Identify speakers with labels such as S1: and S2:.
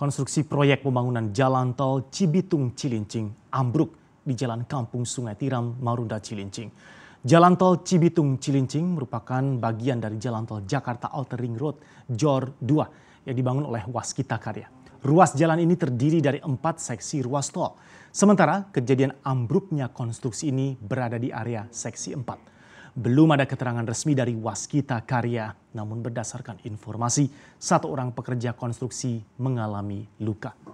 S1: konstruksi proyek pembangunan jalan tol Cibitung Cilincing ambruk di Jalan Kampung Sungai Tiram, Marunda Cilincing. Jalan tol Cibitung Cilincing merupakan bagian dari Jalan tol Jakarta Outer Ring Road Jor 2 yang dibangun oleh Waskita Karya. Ruas jalan ini terdiri dari empat seksi ruas tol. Sementara kejadian ambruknya konstruksi ini berada di area seksi 4. Belum ada keterangan resmi dari Waskita Karya, namun berdasarkan informasi, satu orang pekerja konstruksi mengalami luka.